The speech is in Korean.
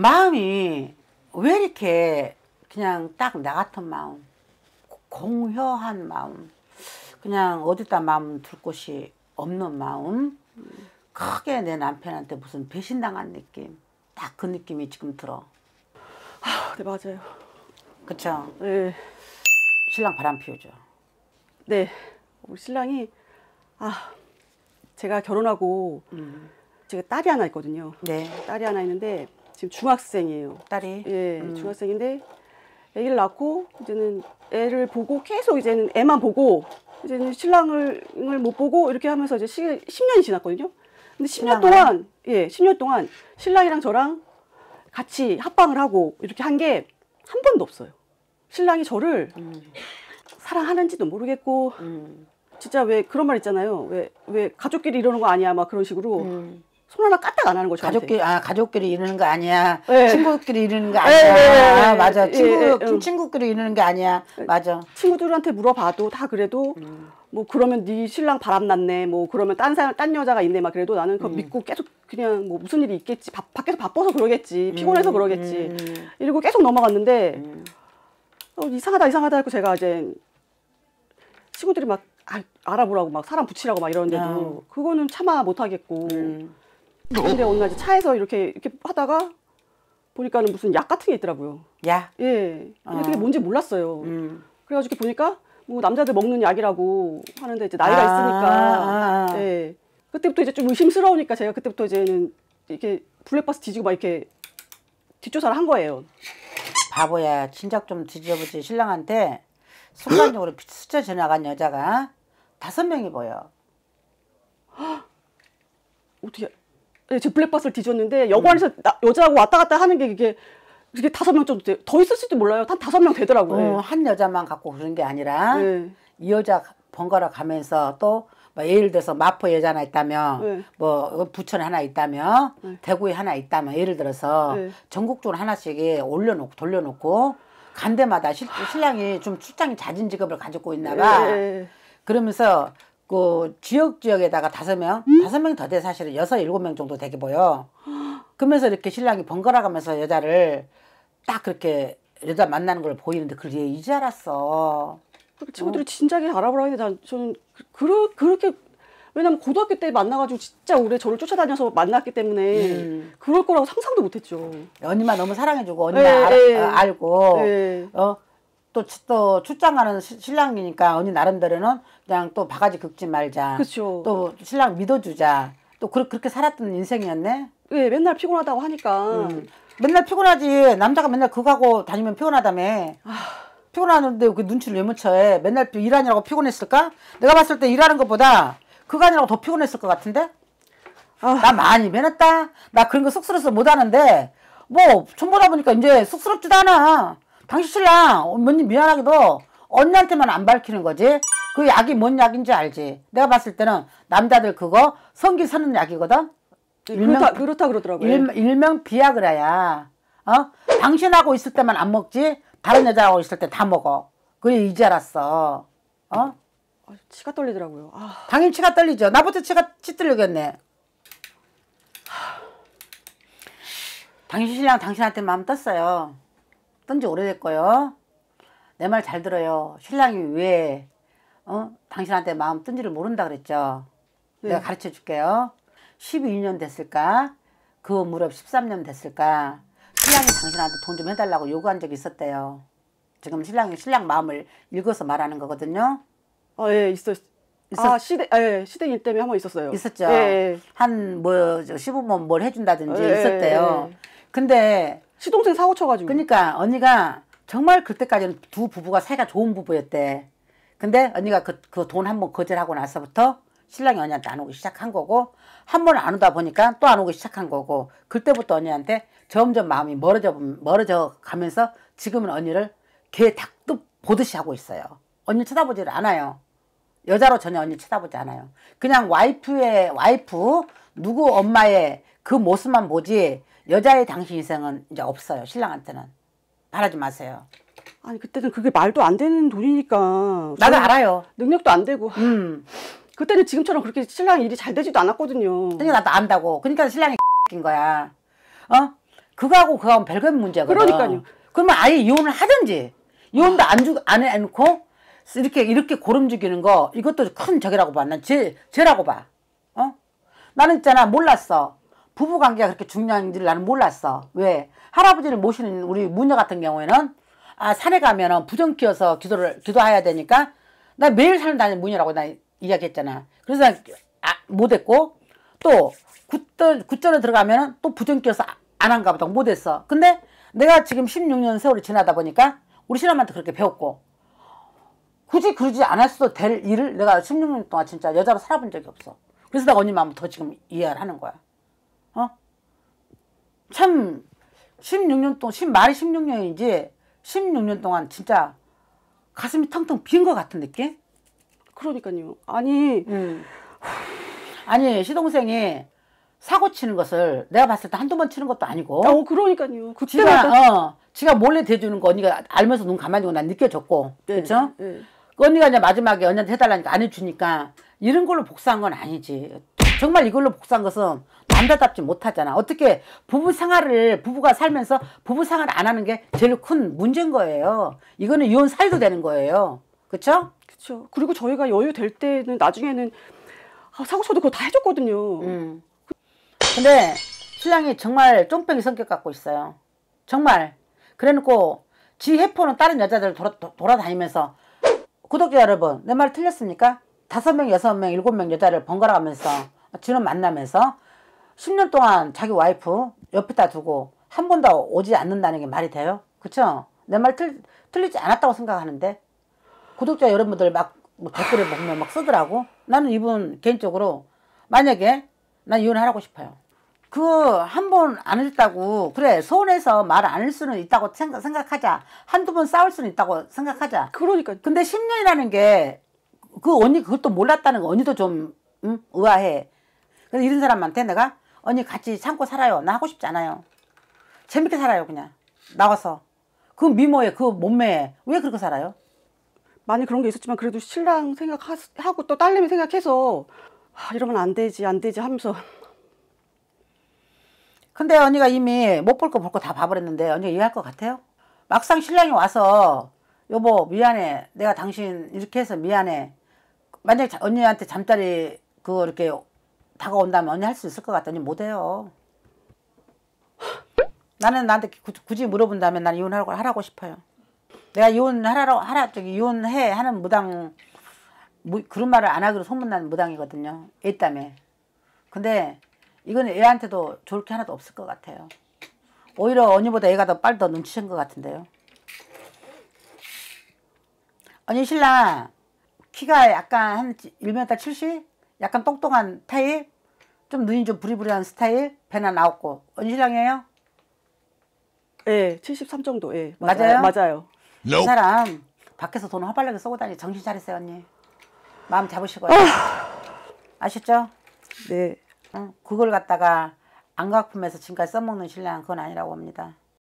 마음이 왜 이렇게 그냥 딱 나 같은 마음 공효한 마음 그냥 어디다 마음 둘 곳이 없는 마음 크게 내 남편한테 무슨 배신당한 느낌 딱 그 느낌이 지금 들어 아, 네 맞아요 그쵸? 네 신랑 바람 피우죠 네 신랑이 아 제가 결혼하고 음. 제가 딸이 하나 있거든요 네 딸이 하나 있는데 지금 중학생이에요. 딸이? 예, 음. 중학생인데 애기를 낳고 이제는 애를 보고 계속 이제는 애만 보고 이제는 신랑을 못 보고 이렇게 하면서 이제 시, 10년이 지났거든요. 근데 10년 동안 예, 10년 동안 신랑이랑 저랑 같이 합방을 하고 이렇게 한 게 한 번도 없어요. 신랑이 저를 음. 사랑하는지도 모르겠고 음. 진짜 왜 그런 말 있잖아요. 왜 왜 가족끼리 이러는 거 아니야 막 그런 식으로 음. 손 하나 까딱 안 하는 거죠. 가족끼리 아 가족끼리 이러는 거 아니야. 네. 친구끼리 이러는 거 네, 아니야. 네. 네 아, 네. 맞아. 예, 친구 예, 음. 친구끼리 이러는 게 아니야. 맞아. 친구들한테 물어봐도 다 그래도 음. 뭐 그러면 네 신랑 바람났네. 뭐 그러면 딴 사람 딴 여자가 있네. 막 그래도 나는 그거 음. 믿고 계속 그냥 뭐 무슨 일이 있겠지. 바, 밖에서 바빠서 그러겠지. 피곤해서 음, 그러겠지. 음. 이러고 계속 넘어갔는데 어, 이상하다 이상하다 하고 제가 이제 친구들이 막 아, 알아보라고 막 사람 붙이라고 막 이러는데도 야. 그거는 참아 못하겠고. 음. 어. 근데 어느 날 차에서 이렇게 이렇게 하다가 보니까는 무슨 약 같은 게 있더라고요. 약? 예. 근데 어. 그게 뭔지 몰랐어요. 음. 그래가지고 보니까 뭐 남자들 먹는 약이라고 하는데 이제 나이가 아 있으니까 아, 아. 예. 그때부터 이제 좀 의심스러우니까 제가 그때부터 이제는 이렇게 블랙박스 뒤지고 막 이렇게 뒷조사를 한 거예요. 바보야, 진작 좀 뒤져보지. 신랑한테 순간적으로 스쳐 지나간 여자가 다섯 명이 보여. 어떻게 예, 제 블랙박스를 뒤졌는데 여관에서 음. 나, 여자하고 왔다 갔다 하는 게 이게 이게 다섯 명 정도 돼. 더 있을 지도 몰라요. 한 다섯 명 되더라고요. 어, 한 여자만 갖고 그런 게 아니라 네. 이 여자 번갈아 가면서 또 뭐 예를 들어서 마포 여자 하나 있다면 네. 뭐 부천에 하나 있다면 네. 대구에 하나 있다면 예를 들어서 전국적으로 하나씩 올려놓고 돌려놓고 간 데마다 신랑이 좀 출장이 잦은 직업을 가지고 있나 봐. 그러면서 그 지역 지역에다가 다섯 명, 다섯 명 더돼 사실은 여섯 일곱 명 정도 되게 보여. 그러면서 이렇게 신랑이 번갈아 가면서 여자를 딱 그렇게 여자 만나는 걸 보이는데 그걸 얘 이제 알았어. 그러니까 친구들이 어. 진작에 알아보라 했는데 난 저는 그, 그러, 그렇게 왜냐면 고등학교 때 만나가지고 진짜 오래 저를 쫓아다녀서 만났기 때문에 음. 그럴 거라고 상상도 못했죠. 언니만 너무 사랑해주고 언니만 예, 알, 예. 어, 알고 네. 어 또, 또 출장 가는 신랑이니까 언니 나름대로는 그냥 또 바가지 긁지 말자. 그쵸. 또 신랑 믿어주자. 또 그, 그렇게 살았던 인생이었네. 왜 예, 맨날 피곤하다고 하니까. 음. 맨날 피곤하지. 남자가 맨날 그거 하고 다니면 피곤하다며. 아... 피곤하는데 그 눈치를 왜못 쳐해? 맨날 일하느라고 피곤했을까? 내가 봤을 때 일하는 것보다 그거 아니라고 더 피곤했을 것 같은데? 아... 나 많이 변했다. 나 그런 거 쑥스러워서 못하는데 뭐, 촌보다 보니까 이제 쑥스럽지도 않아. 당신 신랑 어머니 미안하게도 언니한테만 안 밝히는 거지 그 약이 뭔 약인지 알지 내가 봤을 때는 남자들 그거 성기 사는 약이거든 일명, 그렇다, 그렇다 그러더라고요 일, 일명 비약그라야 어? 당신하고 있을 때만 안 먹지 다른 여자하고 있을 때 다 먹어 그래 이제 알았어 어? 아, 치가 떨리더라고요 아... 당연히 치가 떨리죠 나부터 치가 찌 떨리겠네 당신 신랑 당신한테 마음 떴어요 떤지 오래됐고요. 내 말 잘 들어요. 신랑이 왜 어? 당신한테 마음 뜬지를 모른다 그랬죠. 네. 내가 가르쳐 줄게요. 12년 됐을까? 그 무렵 13년 됐을까? 신랑이 당신한테 돈 좀 해달라고 요구한 적이 있었대요. 지금 신랑이 신랑 마음을 읽어서 말하는 거거든요. 어, 예, 있었, 있었... 아, 시댁, 아, 예, 시댁일 때문에 한번 있었어요. 있었죠. 예, 예. 한, 뭐, 시부모 뭘 해준다든지 어, 예, 있었대요. 예, 예. 근데 시동생 사고 쳐가지고. 그러니까 언니가 정말 그때까지는 두 부부가 사이가 좋은 부부였대. 근데 언니가 그 그 돈 한번 거절하고 나서부터 신랑이 언니한테 안 오기 시작한 거고 한 번 안 오다 보니까 또 안 오기 시작한 거고 그때부터 언니한테 점점 마음이 멀어져 멀어져 가면서 지금은 언니를 개 닭도 보듯이 하고 있어요. 언니 쳐다보지를 않아요. 여자로 전혀 언니 쳐다보지 않아요. 그냥 와이프의 와이프 누구 엄마의 그 모습만 보지 여자의 당신 인생은 이제 없어요. 신랑한테는. 바라지 마세요. 아니 그때는 그게 말도 안 되는 돈이니까. 나도 알아요. 능력도 안 되고. 음. 그때는 지금처럼 그렇게 신랑 일이 잘 되지도 않았거든요. 그러니까 나도 안다고. 그러니까 신랑이 X인 거야. 어? 그거하고 그거하고 별개 문제거든. 그러니까요. 그러면 아예 이혼을 하든지. 이혼도 안, 주, 안 해놓고 이렇게 이렇게 고름 죽이는 거 이것도 큰 적이라고 봐. 난 죄, 죄라고 봐. 어? 나는 있잖아 몰랐어. 부부관계가 그렇게 중요한 지를 나는 몰랐어. 왜? 할아버지를 모시는 우리 무녀 같은 경우에는 아 산에 가면은 부정 키워서 기도를 기도해야 되니까 나 매일 산을 다니는 무녀라고 나 이야기했잖아. 그래서 아, 못했고 또 굿전, 굿전에 들어가면은 또 부정 키워서 안 한가 보다 못했어. 근데 내가 지금 16년 세월이 지나다 보니까 우리 신랑한테 그렇게 배웠고 굳이 그러지 않았어도 될 일을 내가 16년 동안 진짜 여자로 살아본 적이 없어. 그래서 내가 언니 마음을 더 지금 이해를 하는 거야. 어? 참 16년 동안 10, 말이 16년이지 16년 동안 진짜 가슴이 텅텅 빈것 같은 느낌? 그러니까요. 아니 음. 아니 시동생이 사고 치는 것을 내가 봤을 때 한두 번 치는 것도 아니고 어 그러니까요. 그치가 어, 지가 몰래 대주는 거 언니가 알면서 눈 감아 주고난 느껴졌고 네, 그쵸 네. 그 언니가 이제 마지막에 언니한테 해달라니까 안 해주니까 이런 걸로 복사한 건 아니지. 정말 이걸로 복사한 것은 남자답지 못하잖아. 어떻게 부부 생활을 부부가 살면서 부부 생활 안 하는 게 제일 큰 문제인 거예요. 이거는 이혼 살도 되는 거예요. 그렇죠? 그렇죠. 그리고 저희가 여유 될 때는 나중에는 아, 사고 쳐도 그거 다 해줬거든요. 음. 근데 신랑이 정말 쫑뺑이 성격 갖고 있어요. 정말 그래놓고 지 해포는 다른 여자들 돌아, 돌아다니면서 구독자 여러분 내 말 틀렸습니까? 다섯 명, 여섯 명, 일곱 명 여자를 번갈아 가면서 지는 만나면서 10년 동안 자기 와이프 옆에다 두고 한 번도 오지 않는다는 게 말이 돼요? 그쵸? 내말 틀리지 않았다고 생각하는데 구독자 여러분들 막뭐 댓글에 보면 막 쓰더라고 나는 이분 개인적으로 만약에 난 이혼하라고 싶어요 그 한 번 안 했다고 그래 서운해서 말 안 할 수는 있다고 생각, 생각하자 한두 번 싸울 수는 있다고 생각하자 그러니까 근데 10년이라는 게 그 언니 그것도 몰랐다는 거 언니도 좀 응? 의아해 그래서 이런 사람한테 내가 언니 같이 참고 살아요. 나 하고 싶지 않아요. 재밌게 살아요 그냥. 나와서. 그 미모에 그 몸매에 왜 그렇게 살아요? 많이 그런 게 있었지만 그래도 신랑 생각하고 또 딸내미 생각해서 아, 이러면 안 되지 안 되지 하면서 근데 언니가 이미 못 볼 거 볼 거 다 봐버렸는데 언니가 이해할 것 같아요? 막상 신랑이 와서 여보 미안해 내가 당신 이렇게 해서 미안해 만약에 언니한테 잠자리 그거 이렇게 다가온다면 언니 할 수 있을 것 같더니 못해요. 나는 나한테 굳이 물어본다면 나는 이혼하라고 하라고 싶어요. 내가 이혼하라고 하라 저기 이혼해 하는 무당 뭐, 그런 말을 안 하기로 소문난 무당이거든요. 애 땀에. 근데 이건 애한테도 좋을 게 하나도 없을 것 같아요. 오히려 언니보다 애가 더 빨리 더 눈치챈 것 같은데요. 언니 신랑 키가 약간 한 1m 70? 약간 똥똥한 타입 좀 눈이 좀 부리부리한 스타일 배나 나왔고 언신랑이에요 예, 73 정도. 예. 맞아요. 맞아요. 이 사람 밖에서 돈 화발나게 쓰고 다니 정신 차리세요, 언니. 마음 잡으시고요. 아셨죠? 네. 응, 그걸 갖다가 안 갚으면서 지금까지 써먹는 신랑 그건 아니라고 봅니다